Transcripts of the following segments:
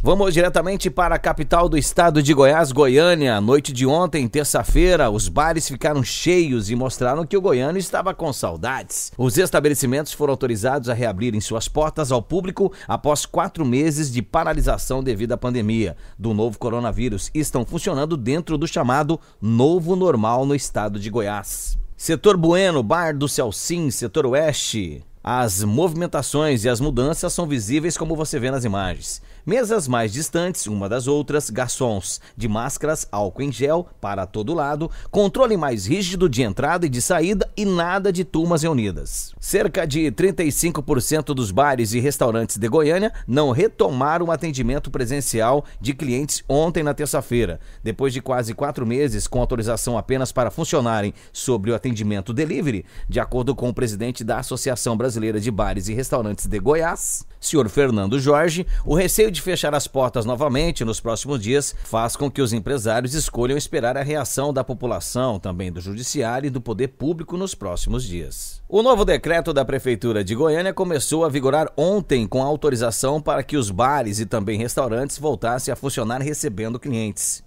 Vamos diretamente para a capital do estado de Goiás, Goiânia. Noite de ontem, terça-feira, os bares ficaram cheios e mostraram que o goiano estava com saudades. Os estabelecimentos foram autorizados a reabrirem suas portas ao público após quatro meses de paralisação devido à pandemia do novo coronavírus e estão funcionando dentro do chamado novo normal no estado de Goiás. Setor Bueno, Bar do Celcim, Setor Oeste, as movimentações e as mudanças são visíveis como você vê nas imagens. Mesas mais distantes uma das outras, garçons de máscaras, álcool em gel para todo lado, controle mais rígido de entrada e de saída e nada de turmas reunidas. Cerca de 35% dos bares e restaurantes de Goiânia não retomaram o atendimento presencial de clientes ontem na terça-feira, depois de quase quatro meses com autorização apenas para funcionarem sobre o atendimento delivery, de acordo com o presidente da Associação Brasileira Brasileira de Bares e Restaurantes de Goiás, senhor Fernando Jorge, o receio de fechar as portas novamente nos próximos dias faz com que os empresários escolham esperar a reação da população, também do judiciário e do poder público nos próximos dias. O novo decreto da Prefeitura de Goiânia começou a vigorar ontem com autorização para que os bares e também restaurantes voltassem a funcionar recebendo clientes.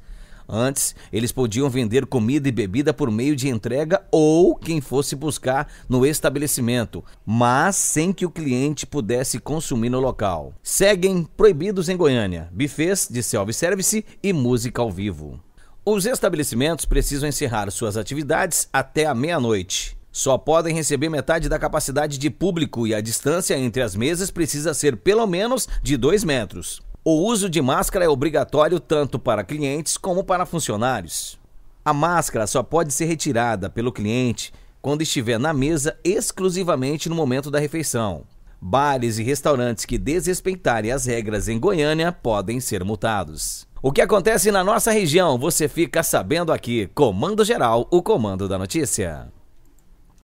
Antes, eles podiam vender comida e bebida por meio de entrega ou quem fosse buscar no estabelecimento, mas sem que o cliente pudesse consumir no local. Seguem proibidos em Goiânia: bufês de self-service e música ao vivo. Os estabelecimentos precisam encerrar suas atividades até a meia-noite. Só podem receber metade da capacidade de público e a distância entre as mesas precisa ser pelo menos de 2 metros. O uso de máscara é obrigatório tanto para clientes como para funcionários. A máscara só pode ser retirada pelo cliente quando estiver na mesa exclusivamente no momento da refeição. Bares e restaurantes que desrespeitarem as regras em Goiânia podem ser multados. O que acontece na nossa região, você fica sabendo aqui. Comando Geral, o comando da notícia.